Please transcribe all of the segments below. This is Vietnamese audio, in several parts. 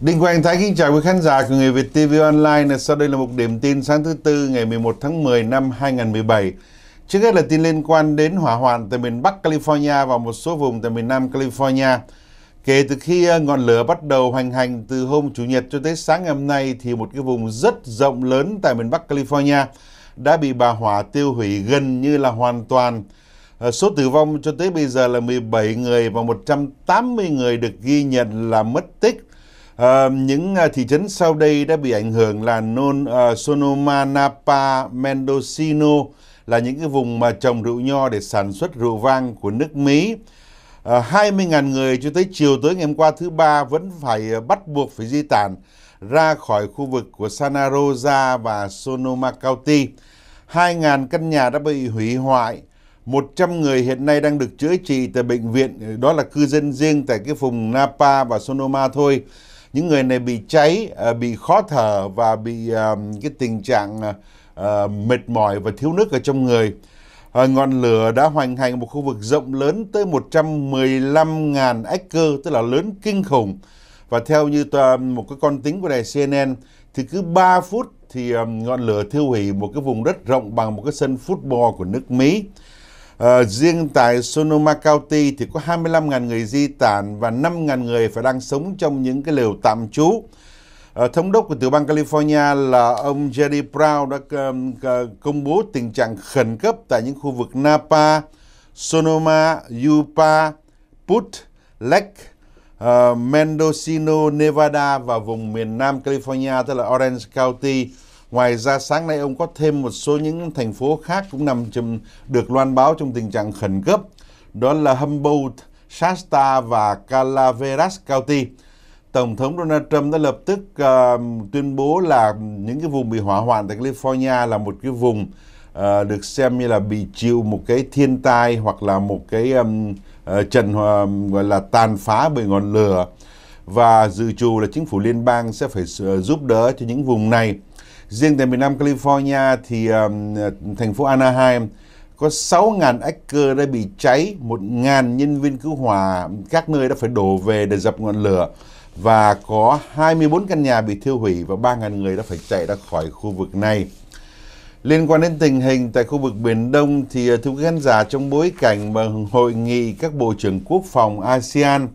Đinh Quang Thái kính chào quý khán giả của Người Việt TV Online. Sau đây là một điểm tin sáng thứ Tư ngày 11 tháng 10 năm 2017. Trước hết là tin liên quan đến hỏa hoạn tại miền Bắc California và một số vùng tại miền Nam California. Kể từ khi ờ, ngọn lửa bắt đầu hoành hành từ hôm Chủ nhật cho tới sáng ngày hôm nay thì một cái vùng rất rộng lớn tại miền Bắc California đã bị bà hỏa tiêu hủy gần như là hoàn toàn. Ờ, số tử vong cho tới bây giờ là 17 người và 180 người được ghi nhận là mất tích Ờ, à, những uh, thị trấn sau đây đã bị ảnh hưởng là Non, uh, ờ, Sonoma, Napa, Mendocino là những cái vùng mà trồng rượu nho để sản xuất rượu vang của nước Mỹ. Ờ, à, 20.000 người cho tới chiều tối ngày hôm qua thứ ba vẫn phải uh, bắt buộc phải di tản ra khỏi khu vực của Santa Rosa và Sonoma County. 2.000 căn nhà đã bị hủy hoại. 100 người hiện nay đang được chữa trị tại bệnh viện, đó là cư dân riêng tại cái vùng Napa và Sonoma thôi những người này bị cháy à, bị khó thở và bị à, cái tình trạng à, mệt mỏi và thiếu nước ở trong người ờ, ngọn lửa đã hoành hành một khu vực rộng lớn tới 115.000 acre tức là lớn kinh khủng và theo như một cái con tính của đài CNN thì cứ 3 phút thì ngọn lửa thiêu hủy một cái vùng đất rộng bằng một cái sân football của nước Mỹ. Ờ, riêng tại Sonoma County thì có 25.000 người di tản và 5.000 người phải đang sống trong những cái lều tạm trú. À, thống đốc của tiểu bang California là ông Jerry Brown đã um, công bố tình trạng khẩn cấp tại những khu vực Napa, Sonoma, Yupa, Put, Lake, uh, Mendocino, Nevada và vùng miền Nam California tức là Orange County. Ngoài ra sáng nay ông có thêm một số những thành phố khác cũng nằm trong, được loan báo trong tình trạng khẩn cấp. Đó là Humboldt, Shasta và Calaveras County. Tổng thống Donald Trump đã lập tức uh, tuyên bố là những cái vùng bị hỏa hoạn tại California là một cái vùng uh, được xem như là bị chịu một cái thiên tai hoặc là một cái um, uh, ờ, trần uh, gọi là tàn phá bởi ngọn lửa và dự trù là chính phủ liên bang sẽ phải ờ, giúp đỡ cho những vùng này Riêng tại miền Nam California thì um, thành phố Anaheim có 6.000 acre đã bị cháy, 1.000 nhân viên cứu hỏa các nơi đã phải đổ về để dập ngọn lửa và có 24 căn nhà bị thiêu hủy và 3.000 người đã phải chạy ra khỏi khu vực này. Liên quan đến tình hình tại khu vực Biển Đông thì ờ, thưa quý khán giả trong bối cảnh mà hội nghị các bộ trưởng quốc phòng ASEAN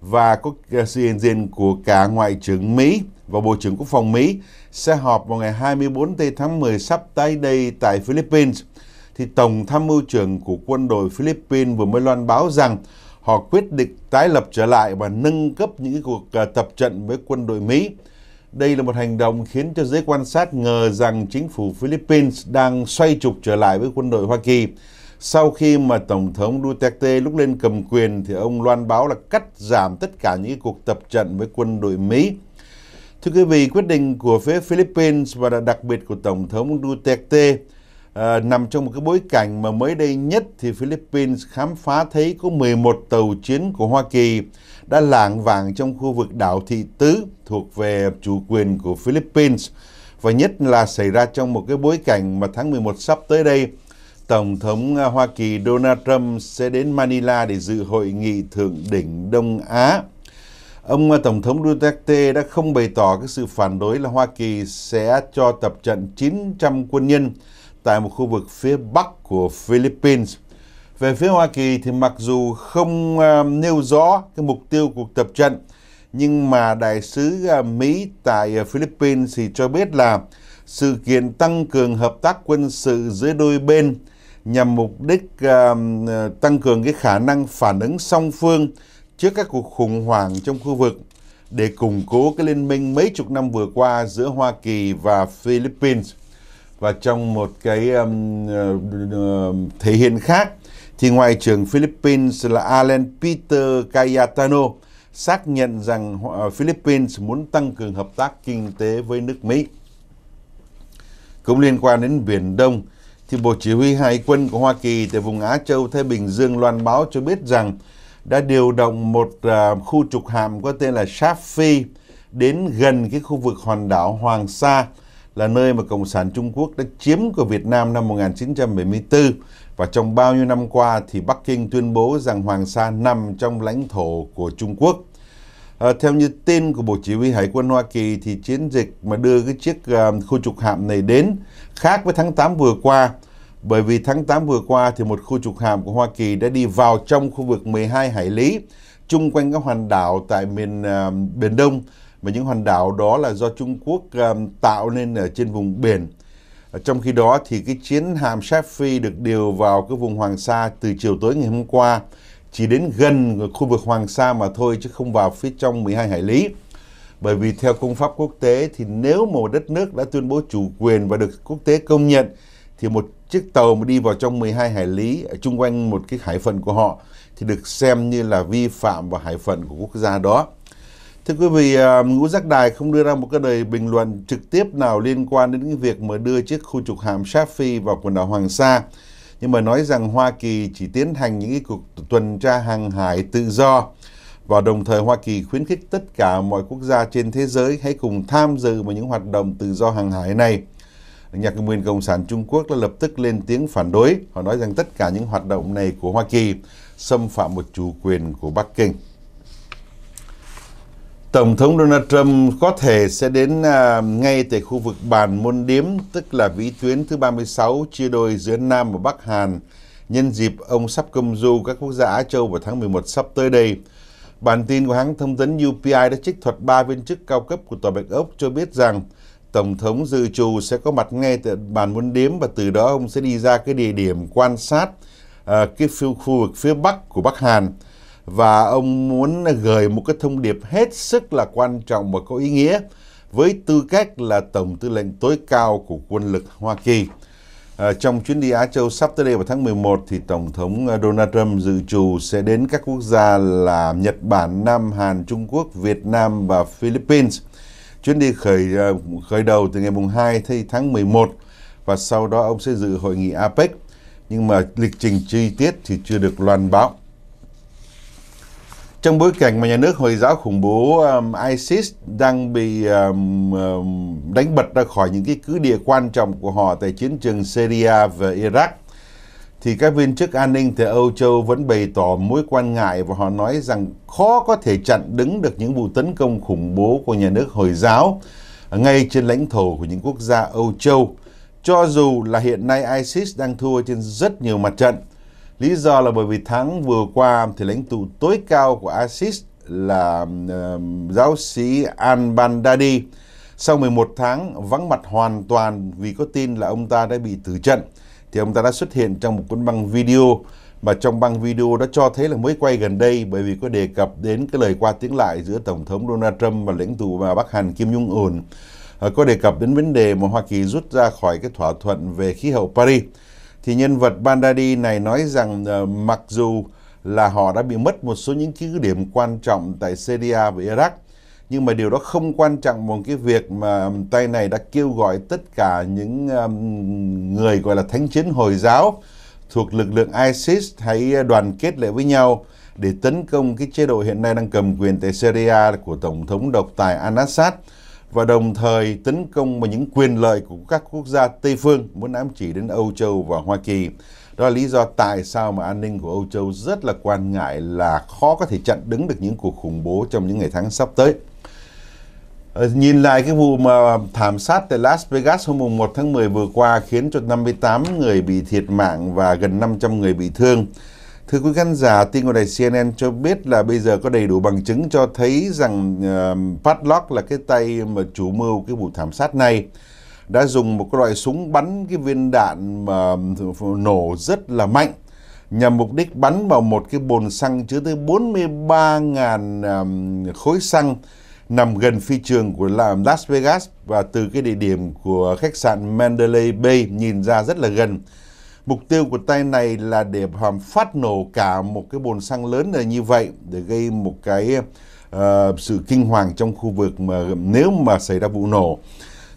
và có ờ, sự hiện diện của cả ngoại trưởng Mỹ và Bộ trưởng Quốc phòng Mỹ sẽ họp vào ngày 24 tháng 10 sắp tới đây tại Philippines. Thì Tổng tham mưu trưởng của quân đội Philippines vừa mới loan báo rằng họ quyết định tái lập trở lại và nâng cấp những cuộc ờ, tập trận với quân đội Mỹ. Đây là một hành động khiến cho giới quan sát ngờ rằng chính phủ Philippines đang xoay trục trở lại với quân đội Hoa Kỳ. Sau khi mà Tổng thống Duterte lúc lên cầm quyền thì ông loan báo là cắt giảm tất cả những cuộc tập trận với quân đội Mỹ. Thưa quý vị, quyết định của phía Philippines và đặc biệt của Tổng thống Duterte à, nằm trong một cái bối cảnh mà mới đây nhất thì Philippines khám phá thấy có 11 tàu chiến của Hoa Kỳ đã lạng vàng trong khu vực đảo Thị Tứ thuộc về chủ quyền của Philippines và nhất là xảy ra trong một cái bối cảnh mà tháng 11 sắp tới đây Tổng thống Hoa Kỳ Donald Trump sẽ đến Manila để dự hội nghị thượng đỉnh Đông Á Ông ờ, Tổng thống Duterte đã không bày tỏ cái sự phản đối là Hoa Kỳ sẽ cho tập trận 900 quân nhân tại một khu vực phía bắc của Philippines. Về phía Hoa Kỳ thì mặc dù không ờ, nêu rõ cái mục tiêu cuộc tập trận, nhưng mà đại sứ ờ, Mỹ tại Philippines thì cho biết là sự kiện tăng cường hợp tác quân sự giữa đôi bên nhằm mục đích tăng cường cái khả năng phản ứng song phương trước các cuộc khủng hoảng trong khu vực để củng cố cái liên minh mấy chục năm vừa qua giữa Hoa Kỳ và Philippines. Và trong một cái um, uh, thể hiện khác thì Ngoại trưởng Philippines là Alan Peter Cayetano xác nhận rằng ờ, Philippines muốn tăng cường hợp tác kinh tế với nước Mỹ. Cũng liên quan đến Biển Đông, thì Bộ Chỉ huy Hải quân của Hoa Kỳ tại vùng Á Châu Thái Bình Dương loan báo cho biết rằng đã điều động một uh, khu trục hạm có tên là Shafi đến gần cái khu vực hòn đảo Hoàng Sa là nơi mà Cộng sản Trung Quốc đã chiếm của Việt Nam năm 1974 và trong bao nhiêu năm qua thì Bắc Kinh tuyên bố rằng Hoàng Sa nằm trong lãnh thổ của Trung Quốc. À, theo như tin của Bộ Chỉ huy Hải quân Hoa Kỳ thì chiến dịch mà đưa cái chiếc uh, khu trục hạm này đến khác với tháng 8 vừa qua bởi vì tháng 8 vừa qua thì một khu trục hạm của Hoa Kỳ đã đi vào trong khu vực 12 hải lý chung quanh các hòn đảo tại miền uh, Biển Đông và những hòn đảo đó là do Trung Quốc um, tạo nên ở trên vùng biển. trong khi đó thì cái chiến hạm Sát Phi được điều vào cái vùng Hoàng Sa từ chiều tối ngày hôm qua chỉ đến gần khu vực Hoàng Sa mà thôi chứ không vào phía trong 12 hải lý. Bởi vì theo công pháp quốc tế thì nếu một đất nước đã tuyên bố chủ quyền và được quốc tế công nhận thì một Chiếc tàu mà đi vào trong 12 hải lý ở chung quanh một cái hải phận của họ thì được xem như là vi phạm vào hải phận của quốc gia đó. Thưa quý vị, à, Ngũ Giác Đài không đưa ra một cái lời bình luận trực tiếp nào liên quan đến cái việc mà đưa chiếc khu trục hạm Shafi vào quần đảo Hoàng Sa. Nhưng mà nói rằng Hoa Kỳ chỉ tiến hành những cái cuộc tuần tra hàng hải tự do và đồng thời Hoa Kỳ khuyến khích tất cả mọi quốc gia trên thế giới hãy cùng tham dự vào những hoạt động tự do hàng hải này nhà cầm quyền Cộng sản Trung Quốc đã lập tức lên tiếng phản đối. Họ nói rằng tất cả những hoạt động này của Hoa Kỳ xâm phạm một chủ quyền của Bắc Kinh. Tổng thống Donald Trump có thể sẽ đến uh, ngay tại khu vực bàn môn điếm, tức là vĩ tuyến thứ 36 chia đôi giữa Nam và Bắc Hàn, nhân dịp ông sắp công du các quốc gia Á Châu vào tháng 11 sắp tới đây. Bản tin của hãng thông tấn UPI đã trích thuật ba viên chức cao cấp của Tòa Bạch Ốc cho biết rằng Tổng thống dự trù sẽ có mặt ngay tại bàn muốn điếm và từ đó ông sẽ đi ra cái địa điểm quan sát uh, cái khu, khu vực phía Bắc của Bắc Hàn và ông muốn gửi một cái thông điệp hết sức là quan trọng và có ý nghĩa với tư cách là Tổng tư lệnh tối cao của quân lực Hoa Kỳ. À, trong chuyến đi Á Châu sắp tới đây vào tháng 11 thì Tổng thống Donald Trump dự trù sẽ đến các quốc gia là Nhật Bản, Nam Hàn, Trung Quốc, Việt Nam và Philippines. Chuyến đi khởi ờ, khởi đầu từ ngày mùng 2 tháng 11 và sau đó ông sẽ dự hội nghị APEC nhưng mà lịch trình chi tiết thì chưa được loan báo. Trong bối cảnh mà nhà nước Hồi giáo khủng bố um, ISIS đang bị um, um, đánh bật ra khỏi những cái cứ địa quan trọng của họ tại chiến trường Syria và Iraq, thì các viên chức an ninh tại Âu Châu vẫn bày tỏ mối quan ngại và họ nói rằng khó có thể chặn đứng được những vụ tấn công khủng bố của nhà nước Hồi giáo ngay trên lãnh thổ của những quốc gia Âu Châu, cho dù là hiện nay ISIS đang thua trên rất nhiều mặt trận. Lý do là bởi vì tháng vừa qua thì lãnh tụ tối cao của ISIS là uh, giáo sĩ Al-Bandadi sau 11 tháng vắng mặt hoàn toàn vì có tin là ông ta đã bị tử trận thì ông ta đã xuất hiện trong một cuốn băng video mà trong băng video đã cho thấy là mới quay gần đây bởi vì có đề cập đến cái lời qua tiếng lại giữa Tổng thống Donald Trump và lãnh tụ mà Bắc Hàn Kim Jong Un ờ, có đề cập đến vấn đề mà Hoa Kỳ rút ra khỏi cái thỏa thuận về khí hậu Paris. Thì nhân vật Bandari này nói rằng ờ, mặc dù là họ đã bị mất một số những cứ điểm quan trọng tại Syria và Iraq, nhưng mà điều đó không quan trọng bằng cái việc mà tay này đã kêu gọi tất cả những um, người gọi là thánh chiến hồi giáo thuộc lực lượng ISIS hãy đoàn kết lại với nhau để tấn công cái chế độ hiện nay đang cầm quyền tại Syria của Tổng thống độc tài assad và đồng thời tấn công vào những quyền lợi của các quốc gia Tây phương muốn ám chỉ đến Âu Châu và Hoa Kỳ. Đó là lý do tại sao mà an ninh của Âu Châu rất là quan ngại là khó có thể chặn đứng được những cuộc khủng bố trong những ngày tháng sắp tới. Ờ, nhìn lại cái vụ mà thảm sát tại Las Vegas hôm 1 tháng 10 vừa qua khiến cho 58 người bị thiệt mạng và gần 500 người bị thương. Thưa quý khán giả, tin của đài CNN cho biết là bây giờ có đầy đủ bằng chứng cho thấy rằng uh, Padlock là cái tay mà chủ mưu cái vụ thảm sát này đã dùng một cái loại súng bắn cái viên đạn mà nổ rất là mạnh nhằm mục đích bắn vào một cái bồn xăng chứa tới 43.000 khối xăng nằm gần phi trường của làng Las Vegas và từ cái địa điểm của khách sạn Mandalay Bay nhìn ra rất là gần. Mục tiêu của tay này là để hòm phát nổ cả một cái bồn xăng lớn là như vậy để gây một cái uh, sự kinh hoàng trong khu vực mà nếu mà xảy ra vụ nổ.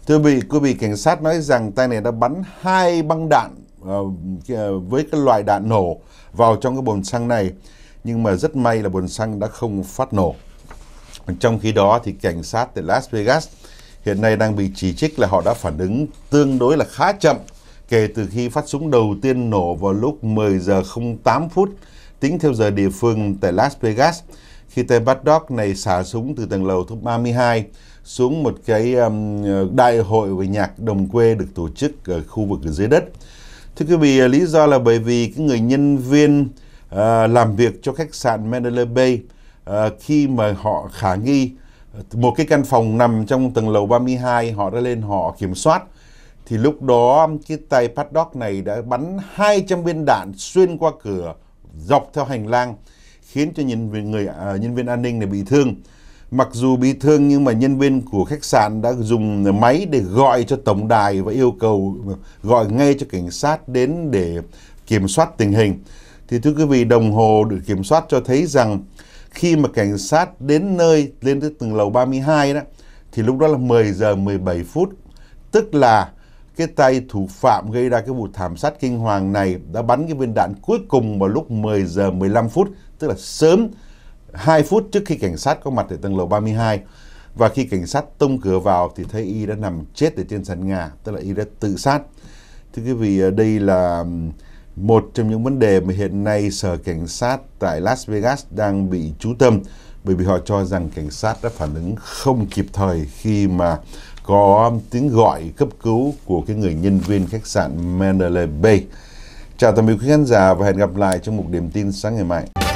Thưa quý vị, quý vị cảnh sát nói rằng tay này đã bắn hai băng đạn uh, với cái loại đạn nổ vào trong cái bồn xăng này nhưng mà rất may là bồn xăng đã không phát nổ trong khi đó thì cảnh sát tại Las Vegas hiện nay đang bị chỉ trích là họ đã phản ứng tương đối là khá chậm kể từ khi phát súng đầu tiên nổ vào lúc 10 giờ 08 phút tính theo giờ địa phương tại Las Vegas khi tên bắt đóc này xả súng từ tầng lầu thứ 32 xuống một cái um, đại hội về nhạc đồng quê được tổ chức ở khu vực ở dưới đất. Thưa quý vị, lý do là bởi vì cái người nhân viên uh, làm việc cho khách sạn Mandalay Bay Ờ, khi mà họ khả nghi một cái căn phòng nằm trong tầng lầu 32 họ đã lên họ kiểm soát thì lúc đó cái tay Paddock này đã bắn 200 viên đạn xuyên qua cửa dọc theo hành lang khiến cho nhân viên người à, nhân viên an ninh này bị thương. Mặc dù bị thương nhưng mà nhân viên của khách sạn đã dùng máy để gọi cho tổng đài và yêu cầu gọi ngay cho cảnh sát đến để kiểm soát tình hình. Thì thưa quý vị, đồng hồ được kiểm soát cho thấy rằng khi mà cảnh sát đến nơi, lên tới từng lầu 32 đó, thì lúc đó là 10 giờ 17 phút. Tức là cái tay thủ phạm gây ra cái vụ thảm sát kinh hoàng này đã bắn cái viên đạn cuối cùng vào lúc 10 giờ 15 phút, tức là sớm 2 phút trước khi cảnh sát có mặt ở tầng lầu 32. Và khi cảnh sát tông cửa vào thì thấy Y đã nằm chết ở trên sàn nhà, tức là Y đã tự sát. Thưa quý vị, đây là một trong những vấn đề mà hiện nay Sở Cảnh sát tại Las Vegas đang bị chú tâm bởi vì họ cho rằng cảnh sát đã phản ứng không kịp thời khi mà có tiếng gọi cấp cứu của cái người nhân viên khách sạn Mandalay Bay. Chào tạm biệt quý khán giả và hẹn gặp lại trong một điểm tin sáng ngày mai.